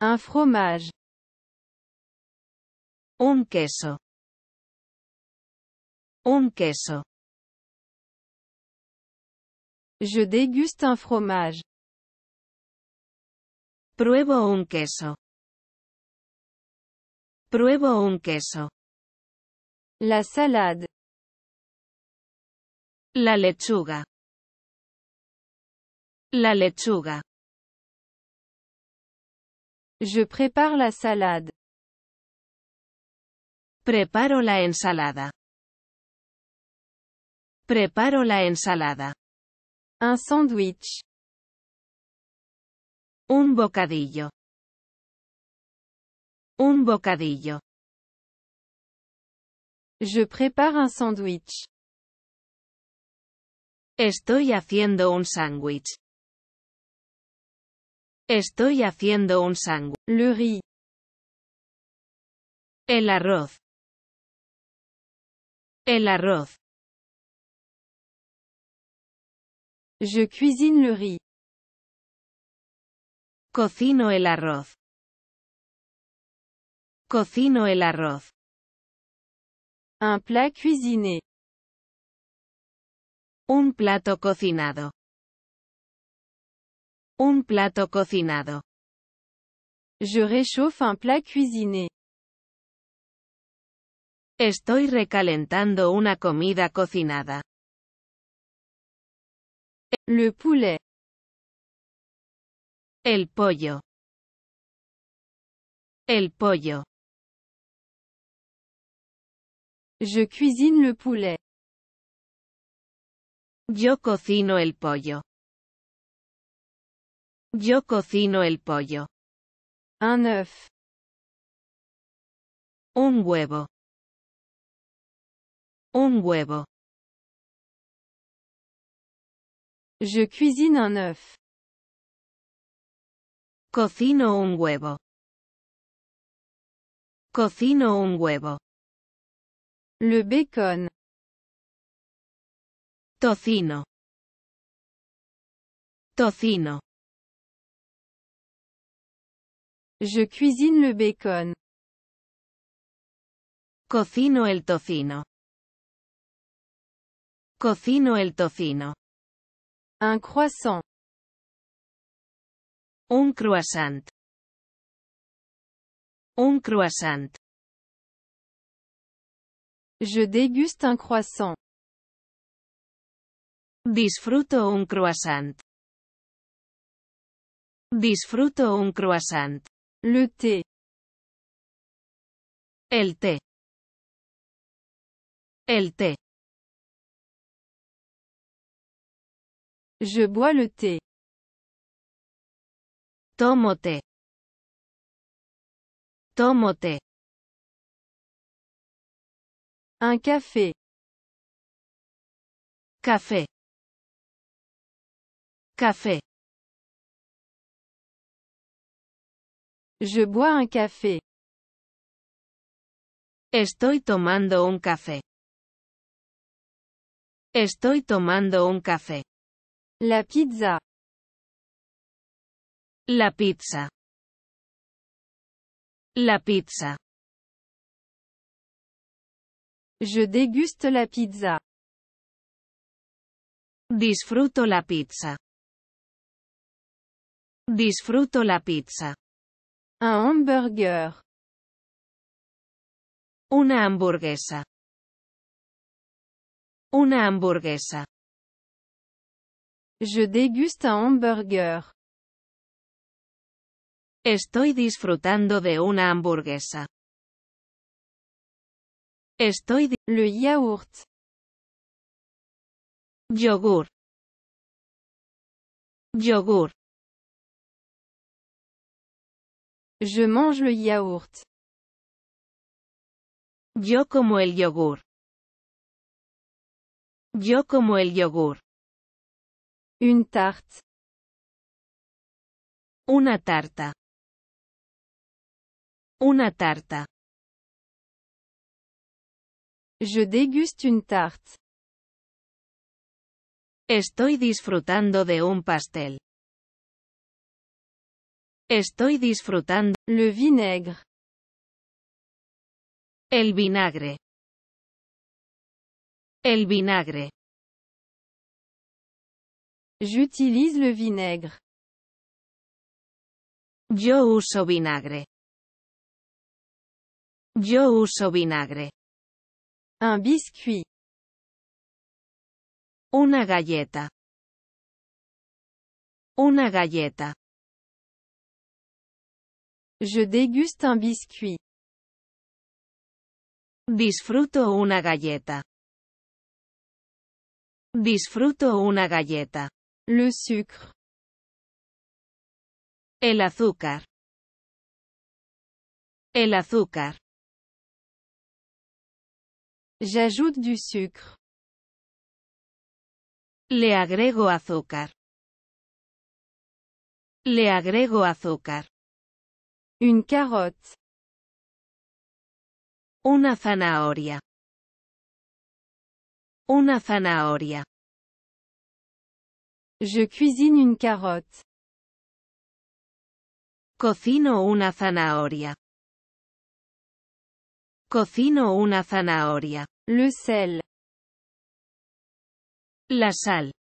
Un fromage. Un queso. Un queso. Je déguste un fromage. Pruebo un queso. Pruebo un queso. La salade. La lechuga. La lechuga. Je prépare la salade. Preparo la ensalada. Preparo la ensalada. Un sandwich. Un bocadillo. Un bocadillo. Je prépare un sandwich. Estoy haciendo un sándwich. Estoy haciendo un sándwich. Le riz. El arroz. El arroz. Je cuisine le riz. Cocino el arroz. Cocino el arroz. Un plat cuisiné. Un plato cocinado. Un plato cocinado. Je réchauffe un plat cuisiné. Estoy recalentando una comida cocinada. Le poulet. El pollo. El pollo. Je cuisine le poulet. Yo cocino el pollo. Yo cocino el pollo. Un œuf. Un huevo. Un huevo. Je cuisine un œuf. Cocino un huevo. Cocino un huevo. Le bacon. Tocino. Tocino. Je cuisine le bacon. Cocino el tocino. Cocino el tocino. Un croissant. Un croissant. Un croissant. Je déguste un croissant. Disfruto un croissant. Disfruto un croissant. Le thé. El thé. El thé. Je bois le thé. Tomo thé. Un café. Café. Café. Je bois un café. Estoy tomando un café. Estoy tomando un café. La pizza. La pizza. La pizza. Je déguste la pizza. Disfruto la pizza. Disfruto la pizza. Un hamburger. Una hamburguesa. Una hamburguesa. Je déguste un hamburger. Estoy disfrutando de una hamburguesa. Estoy le yaourt. Yogur. Yogur. Je mange le yaourt. Yo como el yogur. Yo como el yogur. Une tarte. Una tarta. Una tarta. Je déguste une tarte. Estoy disfrutando de un pastel. Estoy disfrutando. Le vinaigre. El vinagre. El vinagre. J'utilise le vinaigre. Yo uso vinagre. Yo uso vinagre. Un biscuit. Una galleta. Una galleta. Je déguste un biscuit. Disfruto una galleta. Disfruto una galleta. Le sucre. El azúcar. El azúcar. J'ajoute du sucre. Le agrego azúcar. Le agrego azúcar. Une carotte. Una zanahoria. Una zanahoria. Je cuisine une carotte. Cocino una zanahoria. Cocino una zanahoria. Le sel. La sal.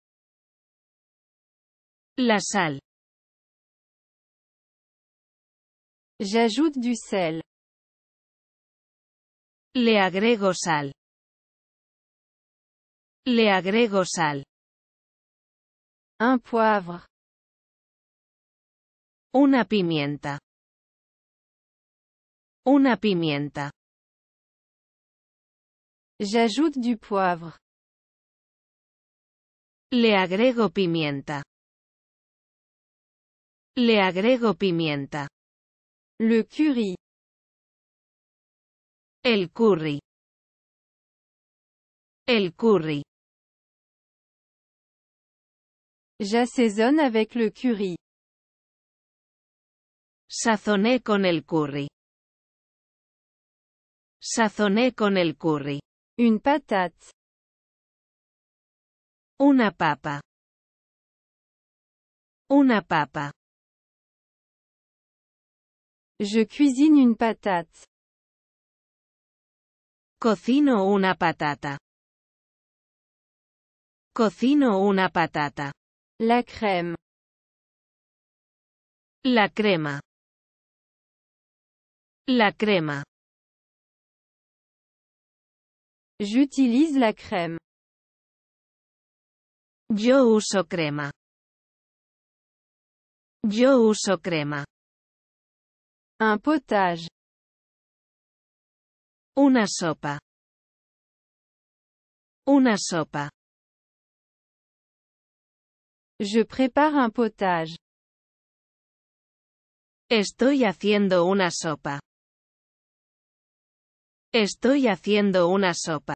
La sal. J'ajoute du sel. Le agrego sal. Le agrego sal. Un poivre. Una pimienta. Una pimienta. J'ajoute du poivre. Le agrego pimienta. Le agrego pimienta. Le curry. El curry. El curry. J'assaisonne avec le curry. Sazoné con el curry. Sazoné con el curry. Une patate. Una papa. Una papa. Je cuisine une patate. Cocino una patata. Cocino una patata. La crème. La crema. La crema. J'utilise la crème. Yo uso crema. Yo uso crema. Un potage. Una sopa. Una sopa. Je prépare un potage. Estoy haciendo una sopa. Estoy haciendo una sopa.